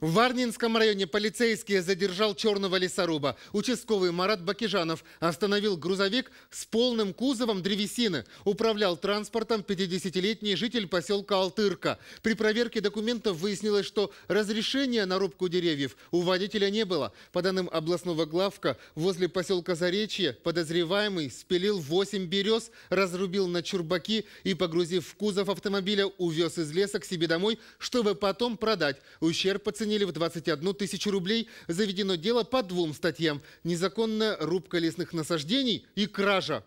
В Варнинском районе полицейские задержал черного лесоруба. Участковый Марат Бакижанов остановил грузовик с полным кузовом древесины. Управлял транспортом 50-летний житель поселка Алтырка. При проверке документов выяснилось, что разрешения на рубку деревьев у водителя не было. По данным областного главка, возле поселка Заречье подозреваемый спилил 8 берез, разрубил на чурбаки и, погрузив в кузов автомобиля, увез из леса к себе домой, чтобы потом продать. Ущерб по цене оценили в 21 тысячу рублей. Заведено дело по двум статьям. Незаконная рубка лесных насаждений и кража